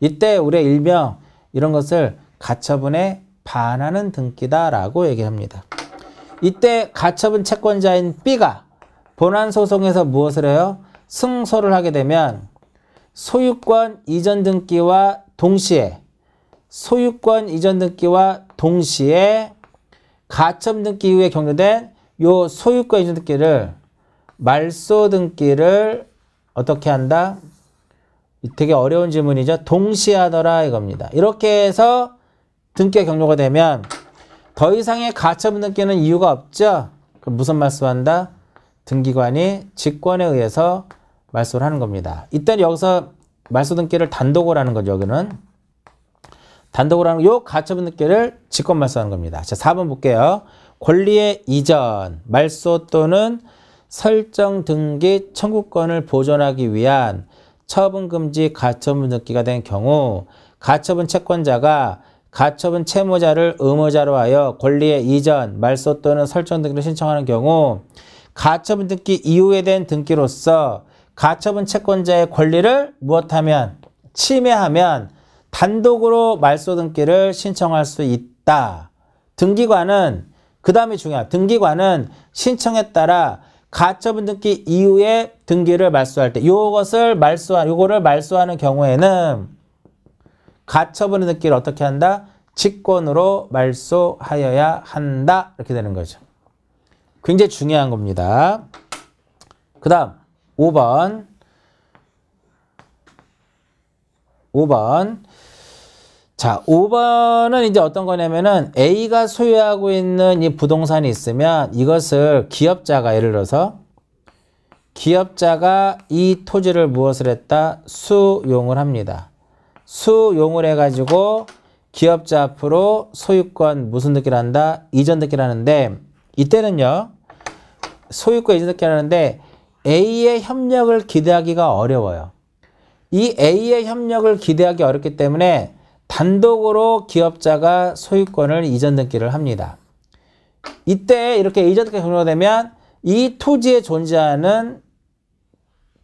이때 우리의 일명 이런 것을 가처분에 반하는 등기다라고 얘기합니다. 이때 가처분 채권자인 B가 본안 소송에서 무엇을 해요? 승소를 하게 되면 소유권 이전 등기와 동시에 소유권 이전 등기와 동시에 가점 등기 이후에 경료된 요 소유권 이전 등기를 말소 등기를 어떻게 한다? 되게 어려운 질문이죠. 동시에 하더라 이겁니다. 이렇게 해서 등기가 경료가 되면 더 이상의 가처분 등기는 이유가 없죠. 그럼 무슨 말소한다? 등기관이 직권에 의해서 말소를 하는 겁니다. 이때 여기서 말소 등기를 단독으로 하는 거죠. 여기는. 단독으로 하는 요 가처분 느끼를 직권 말소하는 겁니다. 자, 4번 볼게요. 권리의 이전, 말소 또는 설정 등기 청구권을 보존하기 위한 처분 금지 가처분 등기가 된 경우 가처분 채권자가 가처분 채무자를 의무자로 하여 권리의 이전, 말소 또는 설정 등기를 신청하는 경우 가처분 등기 이후에 된 등기로서 가처분 채권자의 권리를 무엇하면 침해하면 단독으로 말소등기를 신청할 수 있다. 등기관은 그 다음이 중요하다. 등기관은 신청에 따라 가처분 등기 이후에 등기를 말소할 때 이것을 말소한 이거를 말소하는 경우에는 가처분 등기를 어떻게 한다? 직권으로 말소하여야 한다. 이렇게 되는 거죠. 굉장히 중요한 겁니다. 그 다음 5번 5번 자, 5번은 이제 어떤 거냐면은 A가 소유하고 있는 이 부동산이 있으면 이것을 기업자가 예를 들어서 기업자가 이 토지를 무엇을 했다? 수용을 합니다. 수용을 해가지고 기업자 앞으로 소유권 무슨 듣기를 한다? 이전 듣기를 하는데 이때는요. 소유권 이전 듣기를 하는데 A의 협력을 기대하기가 어려워요. 이 A의 협력을 기대하기 어렵기 때문에 단독으로 기업자가 소유권을 이전 등기를 합니다. 이때 이렇게 이전 등기가 종료되면 이 토지에 존재하는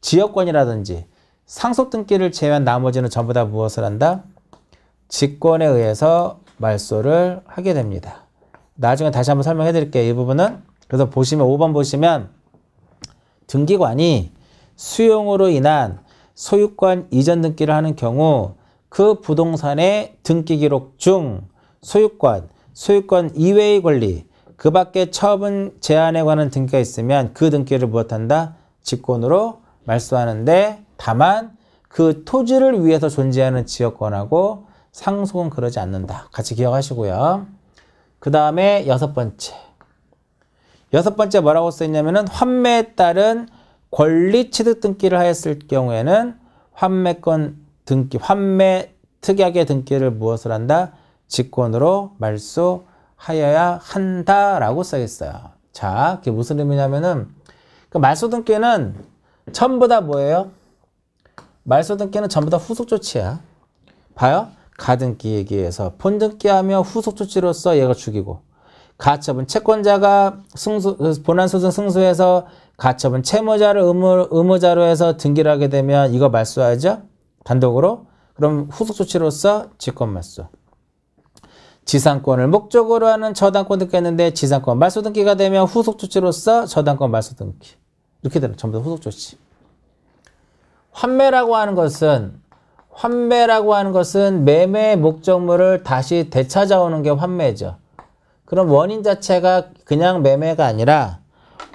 지역권이라든지 상속 등기를 제외한 나머지는 전부 다 무엇을 한다? 직권에 의해서 말소를 하게 됩니다. 나중에 다시 한번 설명해 드릴게요. 이 부분은 그래서 보시면 5번 보시면 등기관이 수용으로 인한 소유권 이전 등기를 하는 경우 그 부동산의 등기 기록 중 소유권, 소유권 이외의 권리, 그 밖에 처분 제한에 관한 등기가 있으면 그 등기를 무엇한다? 직권으로 말소하는데 다만 그 토지를 위해서 존재하는 지역권하고 상속은 그러지 않는다. 같이 기억하시고요. 그 다음에 여섯 번째. 여섯 번째 뭐라고 써있냐면은 환매에 따른 권리 취득 등기를 하였을 경우에는 환매권 등기, 환매 특약의 등기를 무엇을 한다? 직권으로 말소하여야 한다라고 써있어요. 자, 그게 무슨 의미냐면은 그 말소 등기는 전부 다 뭐예요? 말소 등기는 전부 다 후속 조치야. 봐요? 가등기 얘기해서 본등기하며 후속 조치로서 얘가 죽이고 가처분 채권자가 승소, 그 본안 소송 승소해서 가처분 채무자를 의무, 의무자로 해서 등기를 하게 되면 이거 말소하죠? 단독으로 그럼 후속 조치로서 직권말소 지상권을 목적으로 하는 저당권 등기했는데 지상권 말소 등기가 되면 후속 조치로서 저당권 말소 등기 이렇게 되는 전부 다 후속 조치 환매라고 하는 것은 환매라고 하는 것은 매매 목적물을 다시 되찾아오는 게 환매죠. 그럼 원인 자체가 그냥 매매가 아니라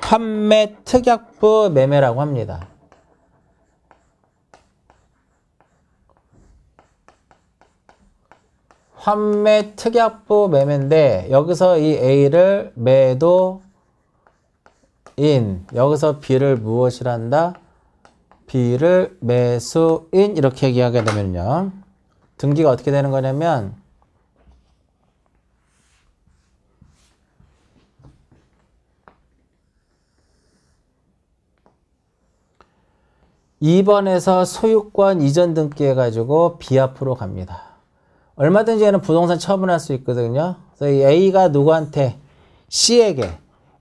환매 특약부 매매라고 합니다. 환매 특약부 매매인데 여기서 이 A를 매도 인 여기서 B를 무엇이란다 B를 매수인 이렇게 얘기하게 되면요. 등기가 어떻게 되는 거냐면 2번에서 소유권 이전 등기 해가지고 B 앞으로 갑니다. 얼마든지 얘는 부동산 처분할 수 있거든요. 그래서 이 A가 누구한테 C에게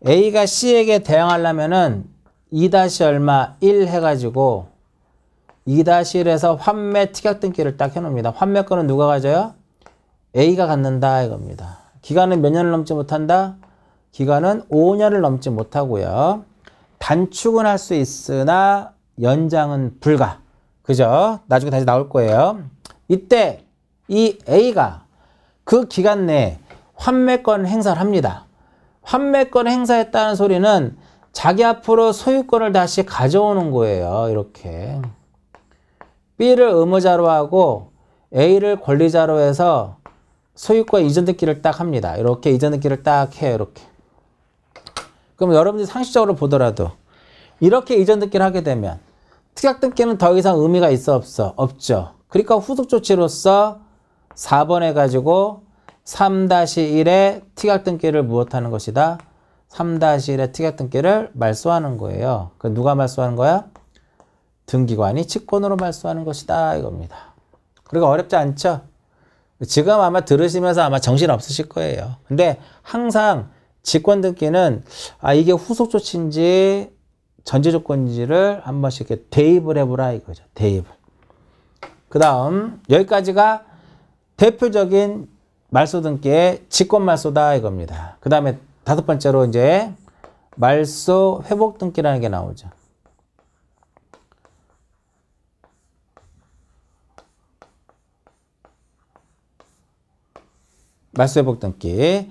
A가 C에게 대응하려면은2 얼마 1 해가지고 2 1에서 환매 특약등기를 딱 해놓습니다. 환매권은 누가 가져요? A가 갖는다 이겁니다. 기간은 몇 년을 넘지 못한다? 기간은 5년을 넘지 못하고요. 단축은 할 수 있으나 연장은 불가. 그죠? 나중에 다시 나올 거예요. 이때 이 A가 그 기간 내에 환매권 행사를 합니다. 환매권 행사했다는 소리는 자기 앞으로 소유권을 다시 가져오는 거예요. 이렇게. B를 의무자로 하고 A를 권리자로 해서 소유권 이전 등기를딱 합니다. 이렇게 이전 등기를딱 해요. 이렇게. 그럼 여러분들이 상식적으로 보더라도 이렇게 이전 등기를 하게 되면 특약 등기는 더 이상 의미가 있어 없어? 없죠. 그러니까 후속 조치로서 4번해 가지고 3-1의 티각등기를 무엇하는 것이다? 3-1의 티각등기를 말소하는 거예요. 그 누가 말소하는 거야? 등기관이 직권으로 말소하는 것이다 이겁니다. 그리고 어렵지 않죠? 지금 아마 들으시면서 아마 정신 없으실 거예요. 근데 항상 직권 등기는 아 이게 후속 조치인지 전제 조건인지를 한 번씩 이렇게 대입을 해보라 이거죠. 대입을. 그 다음 여기까지가 대표적인 말소등기의 직권말소다 이겁니다. 그 다음에 다섯 번째로 이제 말소 회복등기라는 게 나오죠. 말소 회복 등기.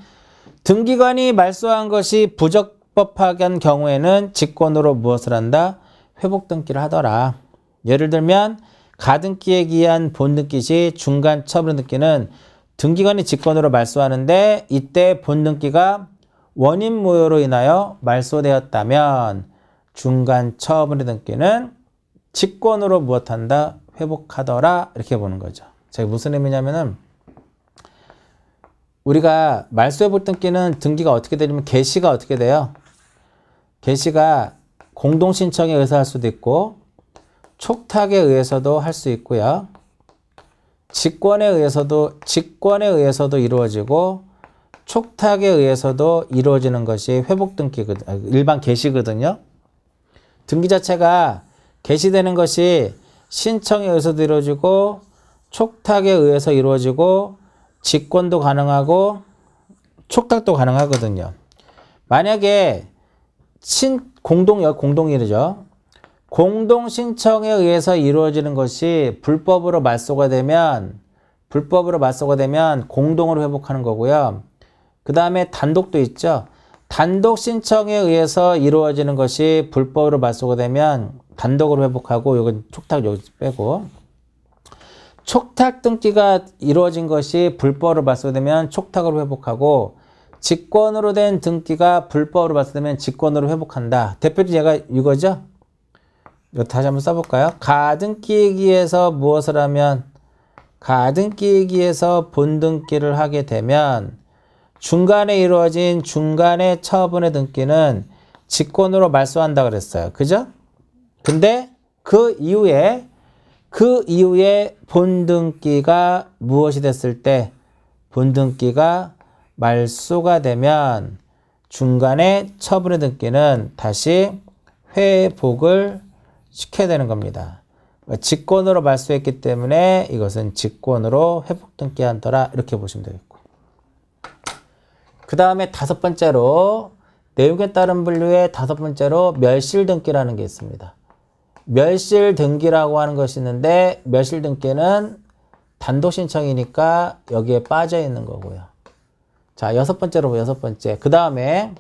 등기관이 말소한 것이 부적법하한 경우에는 직권으로 무엇을 한다? 회복 등기를 하더라. 예를 들면 가등기에 기한 본등기 시 중간 처분등기는 등기관이 직권으로 말소하는데 이때 본등기가 원인 모효로 인하여 말소되었다면 중간 처분등기는 직권으로 무엇한다? 회복하더라 이렇게 보는 거죠. 제가 무슨 의미냐면은 우리가 말소의 볼등기는 등기가 어떻게 되냐면 개시가 어떻게 돼요? 개시가 공동신청에 의사할 수도 있고 촉탁에 의해서도 할 수 있고요. 직권에 의해서도 직권에 의해서도 이루어지고 촉탁에 의해서도 이루어지는 것이 회복 등기 아, 일반 개시거든요. 등기 자체가 개시되는 것이 신청에 의해서도 이루어지고 촉탁에 의해서 이루어지고 직권도 가능하고 촉탁도 가능하거든요. 만약에 친 공동 공동일이죠. 공동 신청에 의해서 이루어지는 것이 불법으로 말소가 되면 불법으로 말소가 되면 공동으로 회복하는 거고요. 그 다음에 단독도 있죠. 단독 신청에 의해서 이루어지는 것이 불법으로 말소가 되면 단독으로 회복하고 이건 촉탁 여기 빼고 촉탁 등기가 이루어진 것이 불법으로 말소가되면 촉탁으로 회복하고 직권으로 된 등기가 불법으로 발소되면 직권으로 회복한다. 대표적인 예가 이거죠. 이거 다시 한번 써볼까요? 가등기에서 무엇을 하면 가등기에서 본등기를 하게 되면 중간에 이루어진 중간의 처분의 등기는 직권으로 말소한다 그랬어요. 그죠? 근데 그 이후에 그 이후에 본등기가 무엇이 됐을 때 본등기가 말소가 되면 중간에 처분의 등기는 다시 회복을 시켜야 되는 겁니다. 그러니까 직권으로 말소했기 때문에 이것은 직권으로 회복등기 한더라 이렇게 보시면 되겠고 그 다음에 다섯 번째로 내용에 따른 분류의 다섯 번째로 멸실등기라는 게 있습니다. 멸실등기라고 하는 것이 있는데 멸실등기는 단독 신청이니까 여기에 빠져 있는 거고요. 자 여섯 번째로 뭐 여섯 번째 그 다음에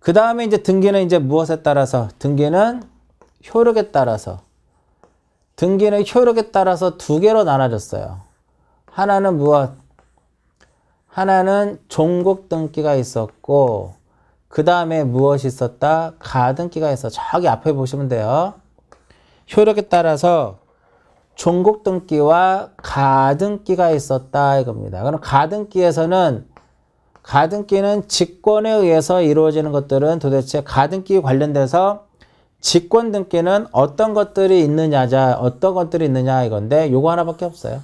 그 다음에 이제 등기는 이제 무엇에 따라서 등기는 효력에 따라서 등기는 효력에 따라서 두 개로 나눠졌어요. 하나는 무엇? 하나는 종국 등기가 있었고 그 다음에 무엇이 있었다? 가등기가 있어. 저기 앞에 보시면 돼요. 효력에 따라서 종국 등기와 가등기가 있었다 이겁니다. 그럼 가등기에서는 가등기는 직권에 의해서 이루어지는 것들은 도대체 가등기 관련돼서 직권 등기는 어떤 것들이 있느냐자 어떤 것들이 있느냐 이건데 요거 하나밖에 없어요.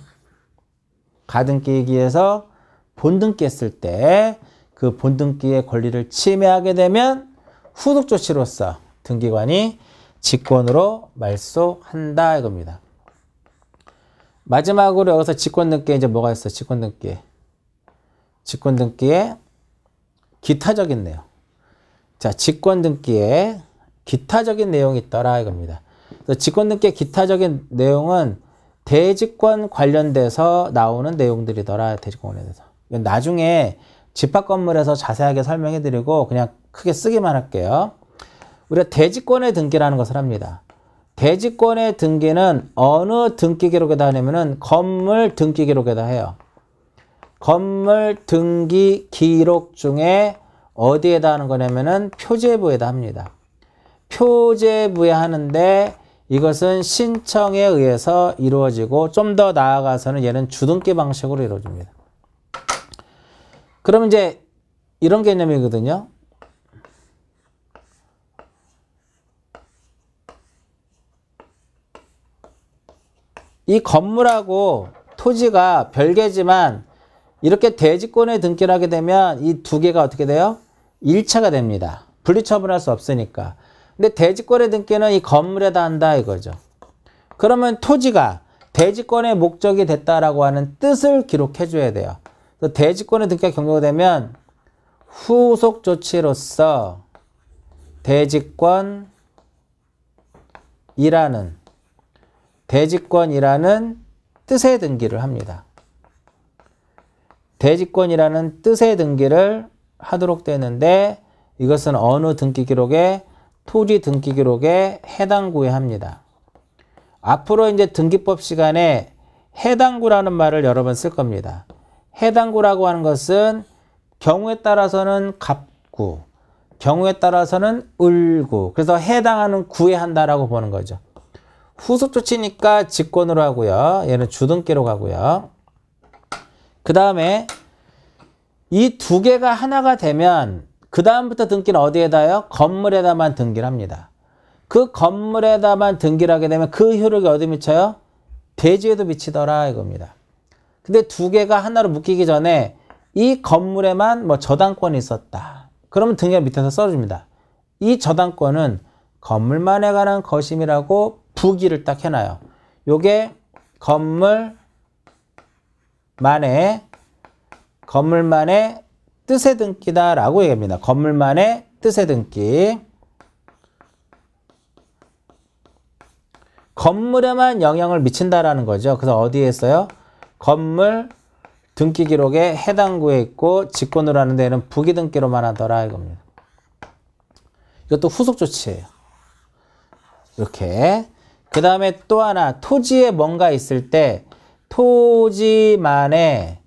가등기기에서 본등기 했을 때 그 본등기의 권리를 침해하게 되면 후속 조치로서 등기관이 직권으로 말소한다 이겁니다. 마지막으로 여기서 직권등기에 이제 뭐가 있어? 직권등기 직권등기에 기타적 있네요. 자, 직권등기에 기타적인 내용이 있더라 이겁니다. 직권등기의 기타적인 내용은 대직권 관련돼서 나오는 내용들이더라 대직권에 대해서. 나중에 집합 건물에서 자세하게 설명해 드리고 그냥 크게 쓰기만 할게요. 우리가 대지권의 등기라는 것을 합니다. 대지권의 등기는 어느 등기 기록에다 하냐면은 건물 등기 기록에다 해요. 건물 등기 기록 중에 어디에다 하는 거냐면은 표제부에다 합니다. 표제부에하는데 이것은 신청에 의해서 이루어지고 좀 더 나아가서는 얘는 주등기 방식으로 이루어집니다. 그럼 이제 이런 개념이거든요. 이 건물하고 토지가 별개지만 이렇게 대지권에 등기를 하게 되면 이 두 개가 어떻게 돼요? 1차가 됩니다. 분리처분할 수 없으니까. 근데 대지권의 등기는 이 건물에다 한다 이거죠. 그러면 토지가 대지권의 목적이 됐다라고 하는 뜻을 기록해 줘야 돼요. 그래서 대지권의 등기가 경고되면 후속 조치로서 대지권이라는 대지권이라는 뜻의 등기를 합니다. 대지권이라는 뜻의 등기를 하도록 되는데 이것은 어느 등기 기록에 토지 등기 기록에 해당 구에 합니다. 앞으로 이제 등기법 시간에 해당 구라는 말을 여러 번 쓸 겁니다. 해당 구라고 하는 것은 경우에 따라서는 갑구, 경우에 따라서는 을구. 그래서 해당하는 구에 한다라고 보는 거죠. 후속 조치니까 직권으로 하고요. 얘는 주등기로 가고요. 그 다음에 이 두 개가 하나가 되면 그 다음부터 등기는 어디에다요? 건물에다만 등기를 합니다. 그 건물에다만 등기를 하게 되면 그 효력이 어디 미쳐요? 대지에도 미치더라 이겁니다. 근데 두 개가 하나로 묶이기 전에 이 건물에만 뭐 저당권이 있었다. 그러면 등기가 밑에서 써줍니다. 이 저당권은 건물만에 관한 거심이라고 부기를 딱 해놔요. 요게 건물만에 건물만의 뜻의 등기다라고 얘기합니다. 건물만의 뜻의 등기. 건물에만 영향을 미친다라는 거죠. 그래서 어디에 있어요? 건물 등기 기록에 해당 구에 있고 직권으로 하는 데는 부기 등기로만 하더라 이겁니다. 이것도 후속 조치예요. 이렇게. 그 다음에 또 하나 토지에 뭔가 있을 때 토지만의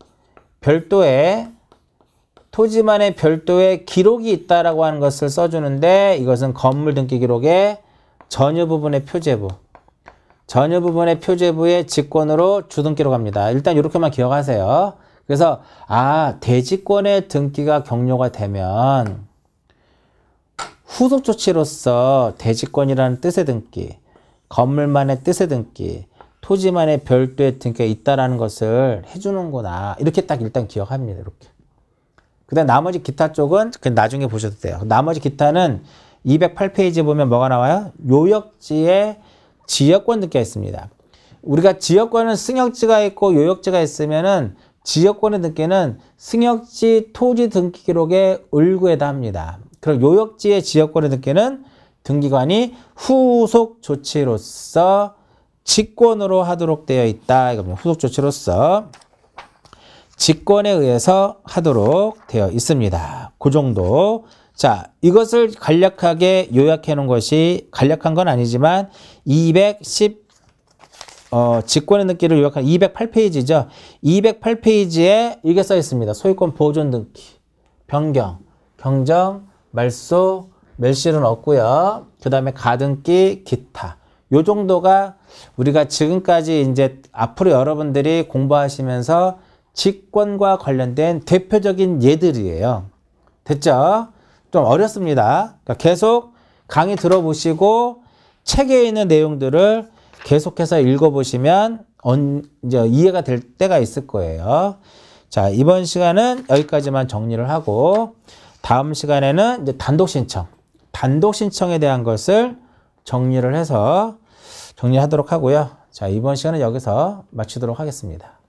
별도의 토지만의 별도의 기록이 있다라고 하는 것을 써주는데 이것은 건물 등기 기록의 전유 부분의 표제부 전유 부분의 표제부의 직권으로 주등기로 갑니다. 일단 이렇게만 기억하세요. 그래서 아 대지권의 등기가 경료가 되면 후속 조치로서 대지권이라는 뜻의 등기, 건물만의 뜻의 등기, 토지만의 별도의 등기가 있다라는 것을 해주는구나. 이렇게 딱 일단 기억합니다. 이렇게. 그다음 나머지 기타 쪽은 그 나중에 보셔도 돼요. 나머지 기타는 208페이지 보면 뭐가 나와요? 요역지에 지역권 등기가 있습니다. 우리가 지역권은 승역지가 있고 요역지가 있으면은 지역권의 등기는 승역지 토지 등기 기록의 을구에다 합니다. 그럼 요역지의 지역권의 등기는 등기관이 후속 조치로서 직권으로 하도록 되어 있다. 이겁니다. 후속 조치로서 직권에 의해서 하도록 되어 있습니다. 그 정도. 자, 이것을 간략하게 요약해 놓은 것이 간략한 건 아니지만 210 어, 직권의 느끼를 요약한 208페이지죠. 208페이지에 이게 써 있습니다. 소유권 보존 등기, 변경, 경정, 말소, 멸실은 없고요. 그 다음에 가등기, 기타. 요 정도가 우리가 지금까지 이제 앞으로 여러분들이 공부하시면서 직권과 관련된 대표적인 예들이에요. 됐죠? 좀 어렵습니다. 그러니까 계속 강의 들어보시고 책에 있는 내용들을 계속해서 읽어보시면 언, 이제 이해가 될 때가 있을 거예요. 자, 이번 시간은 여기까지만 정리를 하고 다음 시간에는 이제 단독 신청, 단독 신청에 대한 것을 정리를 해서 정리하도록 하고요. 자, 이번 시간은 여기서 마치도록 하겠습니다.